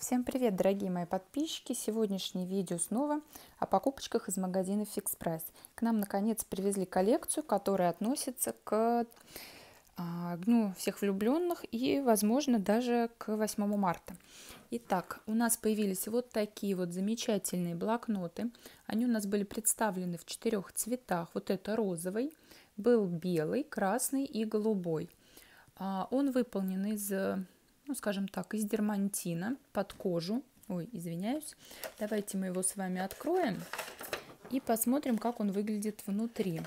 Всем привет, дорогие мои подписчики! Сегодняшнее видео снова о покупочках из магазина Fix Price. К нам, наконец, привезли коллекцию, которая относится к а, ну, всех влюбленных и, возможно, даже к 8 марта. Итак, у нас появились вот такие вот замечательные блокноты. Они у нас были представлены в четырех цветах. Вот это розовый, был белый, красный и голубой. А, он выполнен из ну, скажем так, из дермантина под кожу. Ой, извиняюсь. Давайте мы его с вами откроем и посмотрим, как он выглядит внутри.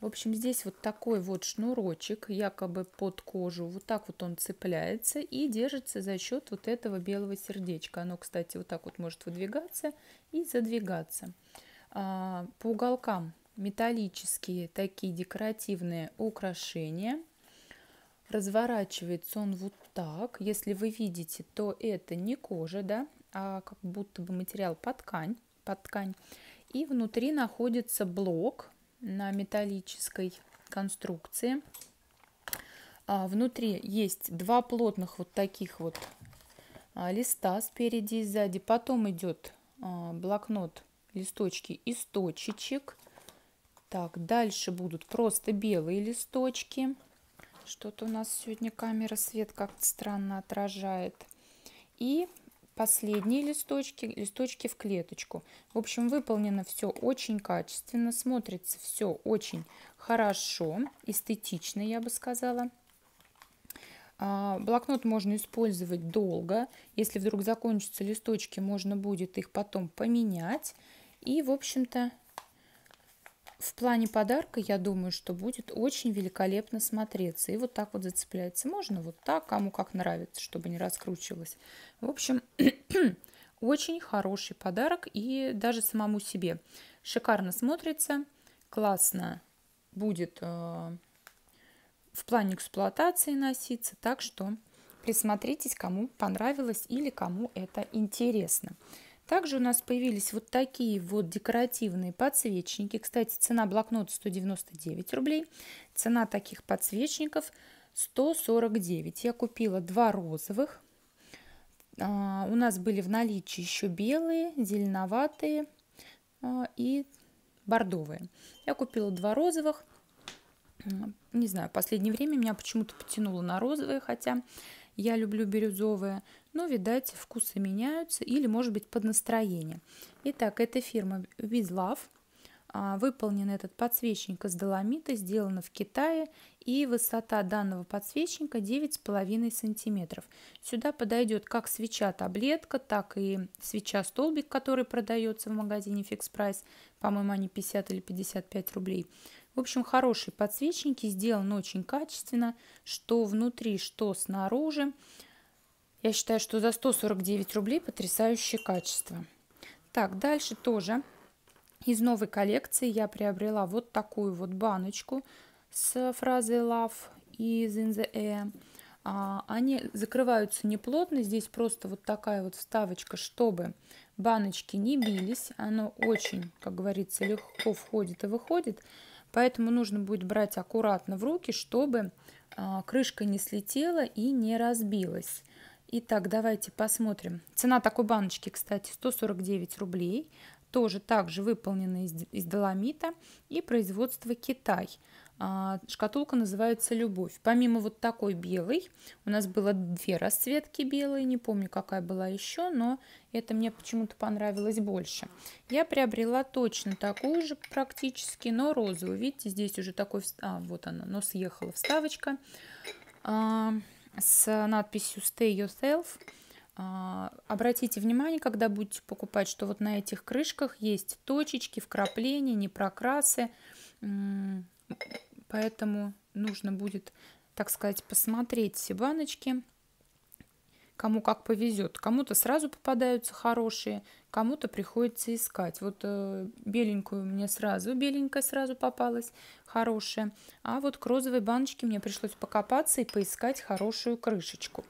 В общем, здесь вот такой вот шнурочек, якобы под кожу. Вот так вот он цепляется и держится за счет вот этого белого сердечка. Оно, кстати, вот так вот может выдвигаться и задвигаться. А, по уголкам металлические такие декоративные украшения – разворачивается он вот так. Если вы видите, то это не кожа, да, а как будто бы материал под ткань. Под ткань. И внутри находится блок на металлической конструкции. А внутри есть два плотных вот таких вот а, листа спереди и сзади. Потом идет а, блокнот, листочки из точечек. Так, дальше будут просто белые листочки. Что-то у нас сегодня камера свет как-то странно отражает. И последние листочки, листочки в клеточку. В общем, выполнено все очень качественно, смотрится все очень хорошо, эстетично, я бы сказала. А, блокнот можно использовать долго. Если вдруг закончатся листочки, можно будет их потом поменять. И, в общем-то, в плане подарка, я думаю, что будет очень великолепно смотреться. И вот так вот зацепляется. Можно вот так, кому как нравится, чтобы не раскручивалось. В общем, очень хороший подарок и даже самому себе. Шикарно смотрится, классно будет э, в плане эксплуатации носиться. Так что присмотритесь, кому понравилось или кому это интересно. Также у нас появились вот такие вот декоративные подсвечники. Кстати, цена блокнота 199 рублей. Цена таких подсвечников 149. Я купила два розовых. А, у нас были в наличии еще белые, зеленоватые а, и бордовые. Я купила два розовых. Не знаю, в последнее время меня почему-то потянуло на розовые, хотя я люблю бирюзовое, но, видать, вкусы меняются или, может быть, под настроение. Итак, это фирма With Love. А, выполнен этот подсвечник из доломита, сделано в Китае, и высота данного подсвечника 9,5 см. Сюда подойдет как свеча-таблетка, так и свеча-столбик, который продается в магазине Fix Price. По-моему, они 50 или 55 рублей. В общем, хорошие подсвечники, сделан очень качественно, что внутри, что снаружи. Я считаю, что за 149 рублей потрясающее качество. Так, дальше тоже из новой коллекции я приобрела вот такую вот баночку с фразой «Love из in the air». А, они закрываются неплотно, здесь просто вот такая вот вставочка, чтобы баночки не бились. Оно очень, как говорится, легко входит и выходит. Поэтому нужно будет брать аккуратно в руки, чтобы а, крышка не слетела и не разбилась. Итак, давайте посмотрим. Цена такой баночки, кстати, 149 рублей. Тоже также выполнена из, из доломита и производство Китай. А, шкатулка называется «Любовь». Помимо вот такой белой, у нас было две расцветки белые, не помню, какая была еще, но это мне почему-то понравилось больше. Я приобрела точно такую же практически, но розовую. Видите, здесь уже такой... А, вот она, но съехала вставочка а, с надписью «Stay Yourself». А, обратите внимание, когда будете покупать, что вот на этих крышках есть точечки, вкрапления, непрокрасы поэтому нужно будет, так сказать, посмотреть все баночки, кому как повезет. Кому-то сразу попадаются хорошие, кому-то приходится искать. Вот э, беленькую мне сразу, беленькая сразу попалась, хорошая. А вот к розовой баночке мне пришлось покопаться и поискать хорошую крышечку.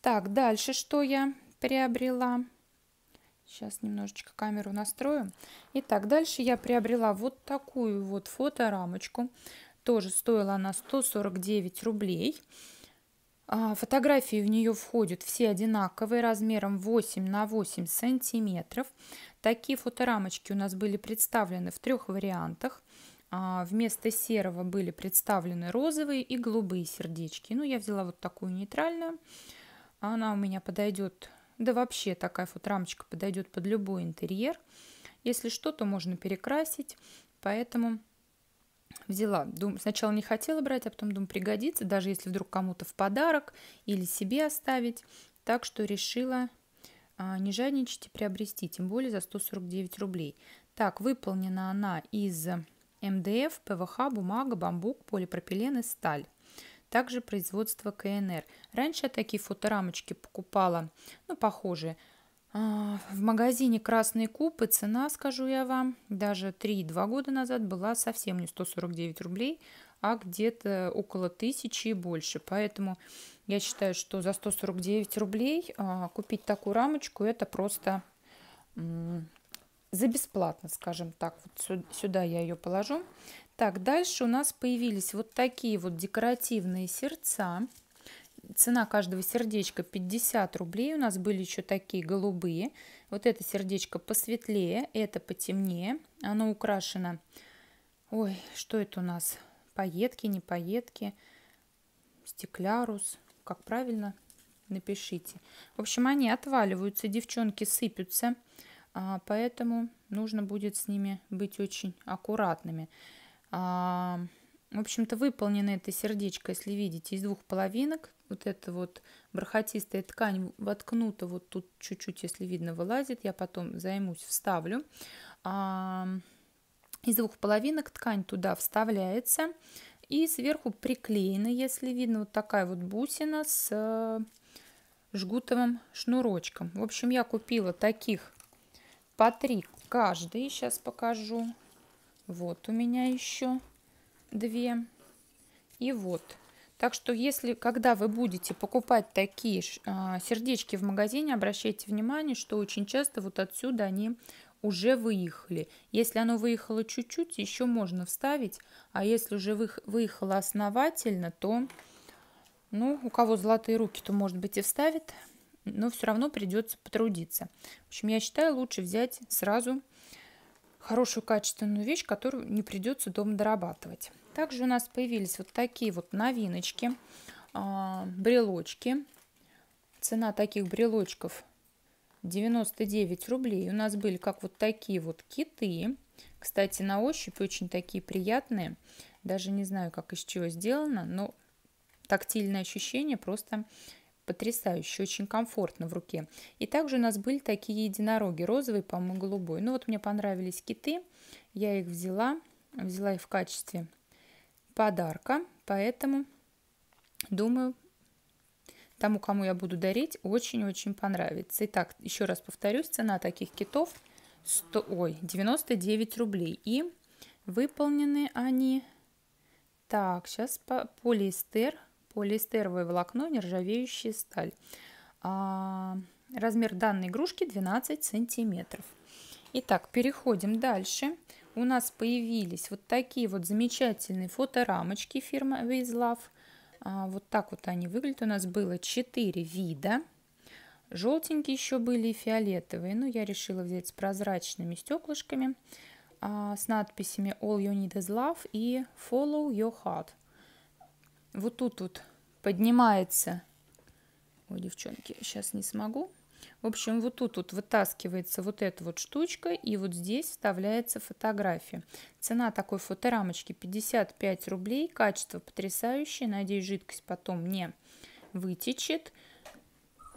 Так, дальше что я приобрела? Сейчас немножечко камеру настрою. Итак, дальше я приобрела вот такую вот фоторамочку. Тоже стоила она 149 рублей. А, фотографии в нее входят все одинаковые, размером 8 на 8 сантиметров. Такие фоторамочки у нас были представлены в трех вариантах. А, вместо серого были представлены розовые и голубые сердечки. Ну, я взяла вот такую нейтральную. Она у меня подойдет, да вообще такая фоторамочка подойдет под любой интерьер. Если что, то можно перекрасить, поэтому взяла. Дум, сначала не хотела брать, а потом, думаю, пригодится, даже если вдруг кому-то в подарок или себе оставить. Так что решила а, не жадничать и приобрести, тем более за 149 рублей. Так, выполнена она из МДФ, ПВХ, бумага, бамбук, полипропилен и сталь. Также производство КНР. Раньше я такие фоторамочки покупала, ну, похожие, а, в магазине «Красный куб» и цена, скажу я вам, даже 3-2 года назад была совсем не 149 рублей, а где-то около тысячи и больше. Поэтому я считаю, что за 149 рублей а, купить такую рамочку – это просто за бесплатно, скажем так. Вот сюда я ее положу. Так, дальше у нас появились вот такие вот декоративные сердца – цена каждого сердечка 50 рублей. У нас были еще такие голубые. Вот это сердечко посветлее, это потемнее. Оно украшено... Ой, что это у нас? Поетки, не поетки, стеклярус. Как правильно? Напишите. В общем, они отваливаются, девчонки сыпятся. А, поэтому нужно будет с ними быть очень аккуратными. А, в общем-то, выполнено это сердечко, если видите, из двух половинок. Вот эта вот бархатистая ткань воткнута вот тут чуть-чуть, если видно, вылазит. Я потом займусь, вставлю. Из двух половинок ткань туда вставляется. И сверху приклеена, если видно, вот такая вот бусина с э, жгутовым шнурочком. В общем, я купила таких по три каждый. Сейчас покажу. Вот у меня еще. 2. И вот. Так что, если, когда вы будете покупать такие а, сердечки в магазине, обращайте внимание, что очень часто вот отсюда они уже выехали. Если оно выехало чуть-чуть, еще можно вставить, а если уже выехало основательно, то, ну, у кого золотые руки, то, может быть, и вставит, но все равно придется потрудиться. В общем, я считаю, лучше взять сразу хорошую качественную вещь, которую не придется дома дорабатывать. Также у нас появились вот такие вот новиночки, а, брелочки. Цена таких брелочков 99 рублей. У нас были как вот такие вот киты. Кстати, на ощупь очень такие приятные. Даже не знаю, как из чего сделано, но тактильное ощущение просто потрясающе, очень комфортно в руке. И также у нас были такие единороги, розовый, по-моему, голубой. Ну вот мне понравились киты, я их взяла, взяла их в качестве подарка, поэтому думаю, тому, кому я буду дарить, очень-очень понравится. Итак, еще раз повторюсь, цена таких китов 100, ой, 99 рублей. И выполнены они... Так, сейчас по, полиэстер Полиэстеровое волокно, нержавеющая сталь. А, размер данной игрушки 12 сантиметров. Итак, переходим дальше. У нас появились вот такие вот замечательные фоторамочки фирмы Визлав. А, вот так вот они выглядят. У нас было 4 вида. Желтенькие еще были и фиолетовые. Но я решила взять с прозрачными стеклышками а, с надписями All You Need Is Love и Follow Your Heart вот тут вот поднимается. Ой, девчонки, сейчас не смогу. В общем, вот тут вот вытаскивается вот эта вот штучка, и вот здесь вставляется фотография. Цена такой фоторамочки 55 рублей, качество потрясающее, надеюсь, жидкость потом не вытечет.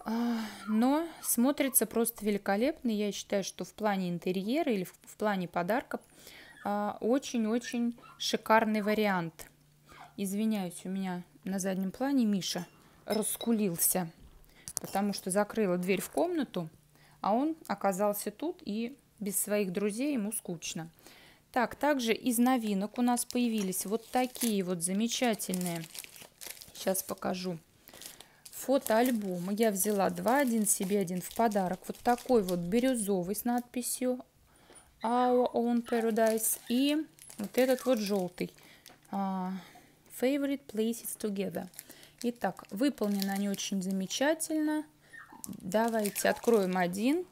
А, но смотрится просто великолепно, я считаю, что в плане интерьера или в плане подарка очень-очень шикарный вариант – Извиняюсь, у меня на заднем плане Миша раскулился, потому что закрыла дверь в комнату, а он оказался тут и без своих друзей ему скучно. Так, также из новинок у нас появились вот такие вот замечательные, сейчас покажу, фотоальбомы. Я взяла два, один себе, один в подарок. Вот такой вот бирюзовый с надписью Our Own Paradise и вот этот вот желтый. А, Favorite places together. Итак, выполнены они очень замечательно. Давайте откроем один,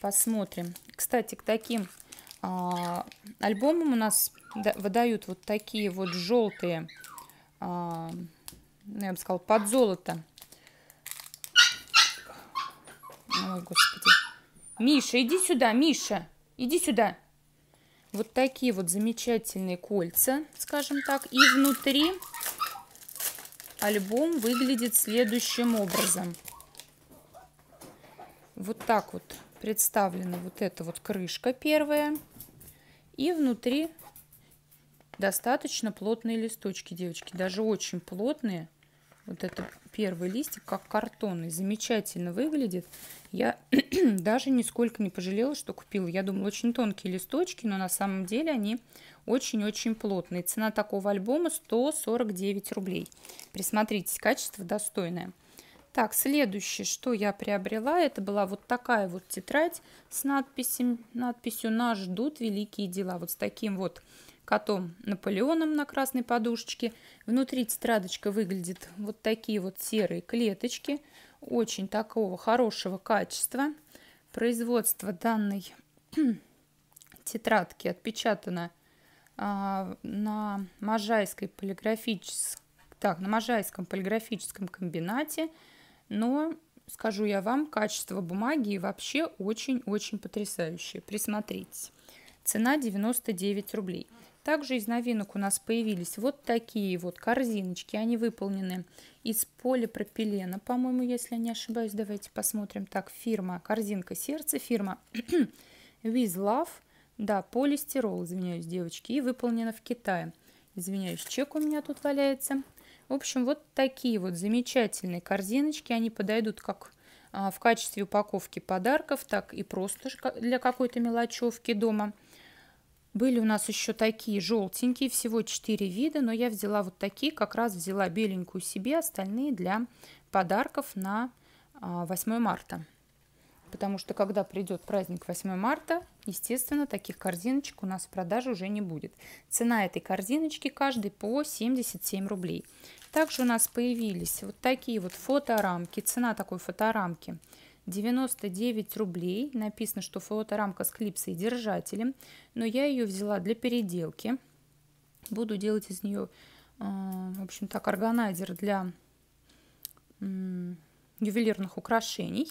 посмотрим. Кстати, к таким а, альбомам у нас выдают вот такие вот желтые, а, ну, я бы сказала, под золото. Ой, господи. Миша, иди сюда, Миша, иди сюда вот такие вот замечательные кольца, скажем так. И внутри альбом выглядит следующим образом. Вот так вот представлена вот эта вот крышка первая. И внутри достаточно плотные листочки, девочки, даже очень плотные. Вот это первый листик, как картонный, замечательно выглядит. Я даже нисколько не пожалела, что купила. Я думала, очень тонкие листочки, но на самом деле они очень-очень плотные. Цена такого альбома 149 рублей. Присмотритесь, качество достойное. Так, следующее, что я приобрела, это была вот такая вот тетрадь с надписью, надписью «Нас ждут великие дела». Вот с таким вот котом Наполеоном на красной подушечке. Внутри тетрадочка выглядит вот такие вот серые клеточки, очень такого хорошего качества. Производство данной тетрадки отпечатано а, на Можайской полиграфической так, на Можайском полиграфическом комбинате, но скажу я вам, качество бумаги вообще очень-очень потрясающее. Присмотритесь. Цена 99 рублей. Также из новинок у нас появились вот такие вот корзиночки. Они выполнены из полипропилена, по-моему, если я не ошибаюсь. Давайте посмотрим. Так, фирма «Корзинка сердца», фирма «With Love». Да, полистирол, извиняюсь, девочки, и выполнена в Китае. Извиняюсь, чек у меня тут валяется. В общем, вот такие вот замечательные корзиночки. Они подойдут как а, в качестве упаковки подарков, так и просто для какой-то мелочевки дома – были у нас еще такие желтенькие, всего 4 вида, но я взяла вот такие, как раз взяла беленькую себе, остальные для подарков на 8 а, марта. Потому что когда придет праздник 8 марта, естественно, таких корзиночек у нас в продаже уже не будет. Цена этой корзиночки каждый по 77 рублей. Также у нас появились вот такие вот фоторамки. Цена такой фоторамки – 99 рублей. Написано, что фоторамка с клипсой и держателем, но я ее взяла для переделки. Буду делать из нее, а, в общем, так, органайзер для ювелирных украшений.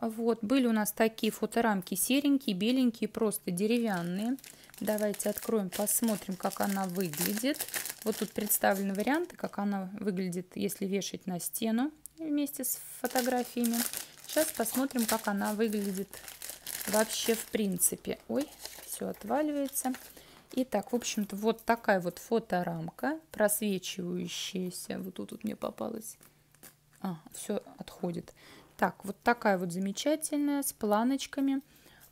Вот, были у нас такие фоторамки серенькие, беленькие, просто деревянные. Давайте откроем, посмотрим, как она выглядит. Вот тут представлены варианты, как она выглядит, если вешать на стену вместе с фотографиями. Сейчас посмотрим, как она выглядит вообще в принципе. Ой, все отваливается. Итак, в общем-то, вот такая вот фоторамка, просвечивающаяся. Вот тут вот мне попалась. А, все отходит. Так, вот такая вот замечательная, с планочками.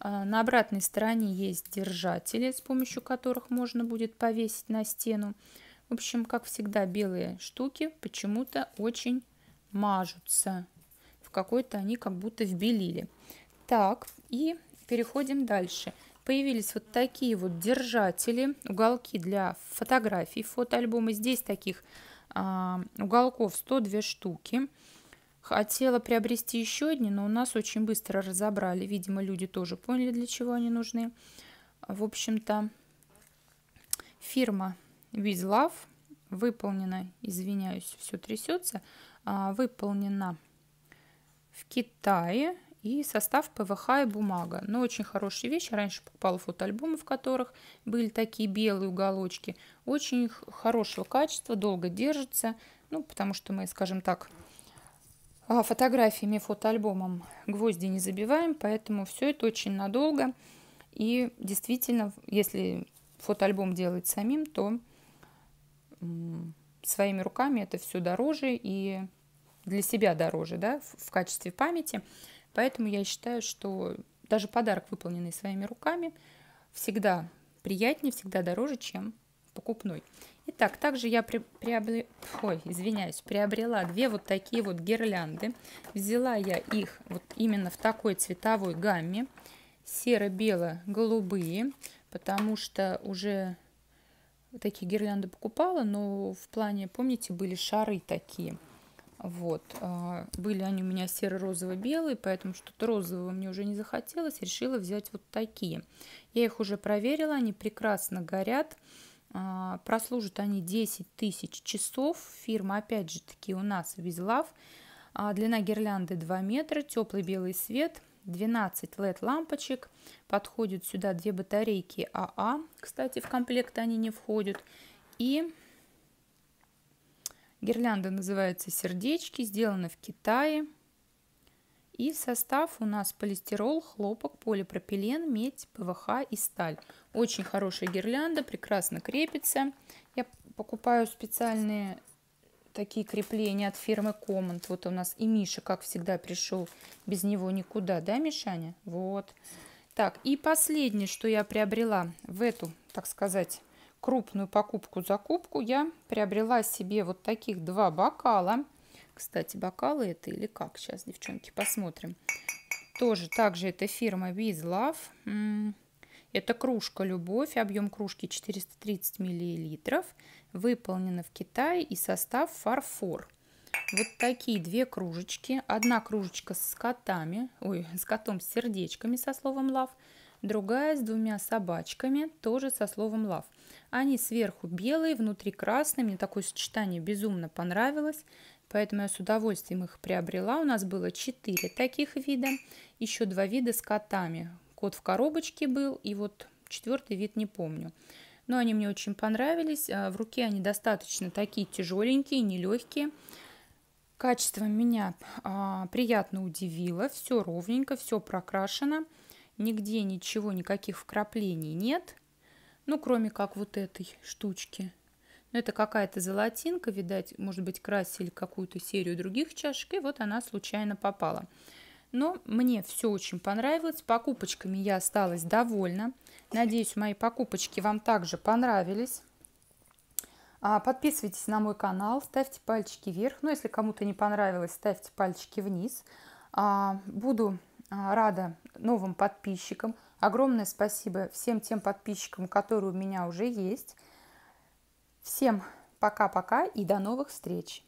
А, на обратной стороне есть держатели, с помощью которых можно будет повесить на стену. В общем, как всегда, белые штуки почему-то очень мажутся в какой-то они как будто вбелили. Так, и переходим дальше. Появились вот такие вот держатели, уголки для фотографий, фотоальбома. Здесь таких а, уголков 102 штуки. Хотела приобрести еще одни, но у нас очень быстро разобрали. Видимо, люди тоже поняли, для чего они нужны. В общем-то, фирма With Love выполнена, извиняюсь, все трясется, а, выполнена в Китае и состав ПВХ и бумага. Но ну, очень хорошие вещи. Раньше покупала фотоальбомы, в которых были такие белые уголочки. Очень хорошего качества, долго держится. Ну, потому что мы, скажем так, а, фотографиями, фотоальбомом гвозди не забиваем, поэтому все это очень надолго. И действительно, если фотоальбом делать самим, то своими руками это все дороже и для себя дороже, да, в качестве памяти. Поэтому я считаю, что даже подарок, выполненный своими руками, всегда приятнее, всегда дороже, чем покупной. Итак, также я при, приобре... Ой, извиняюсь, приобрела две вот такие вот гирлянды. Взяла я их вот именно в такой цветовой гамме. Серо-бело-голубые, потому что уже такие гирлянды покупала, но в плане, помните, были шары такие – вот. А, были они у меня серо-розово-белые, поэтому что-то розового мне уже не захотелось. Решила взять вот такие. Я их уже проверила, они прекрасно горят. А, прослужат они 10 тысяч часов. Фирма, опять же таки, у нас Визлав. А, длина гирлянды 2 метра, теплый белый свет, 12 LED-лампочек. Подходят сюда две батарейки АА. Кстати, в комплект они не входят. И Гирлянда называется «Сердечки», сделана в Китае. И в состав у нас полистирол, хлопок, полипропилен, медь, ПВХ и сталь. Очень хорошая гирлянда, прекрасно крепится. Я покупаю специальные такие крепления от фирмы Command. Вот у нас и Миша, как всегда, пришел без него никуда, да, Мишаня? Вот. Так, и последнее, что я приобрела в эту, так сказать, крупную покупку-закупку, я приобрела себе вот таких два бокала. Кстати, бокалы это или как? Сейчас, девчонки, посмотрим. Тоже, также это фирма With Love. Это кружка «Любовь», объем кружки 430 миллилитров, выполнена в Китае и состав фарфор. Вот такие две кружечки. Одна кружечка с котами, ой, с котом с сердечками со словом «лав», другая с двумя собачками, тоже со словом «лав». Они сверху белые, внутри красные. Мне такое сочетание безумно понравилось. Поэтому я с удовольствием их приобрела. У нас было 4 таких вида. Еще два вида с котами. Кот в коробочке был. И вот четвертый вид не помню. Но они мне очень понравились. А, в руке они достаточно такие тяжеленькие, нелегкие. Качество меня а, приятно удивило. Все ровненько, все прокрашено. Нигде ничего, никаких вкраплений нет. Ну, кроме как вот этой штучки. Но ну, это какая-то золотинка, видать, может быть, красили какую-то серию других чашек, и вот она случайно попала. Но мне все очень понравилось. Покупочками я осталась довольна. Надеюсь, мои покупочки вам также понравились. А, подписывайтесь на мой канал, ставьте пальчики вверх. Ну, если кому-то не понравилось, ставьте пальчики вниз. А, буду а, рада новым подписчикам. Огромное спасибо всем тем подписчикам, которые у меня уже есть. Всем пока-пока и до новых встреч!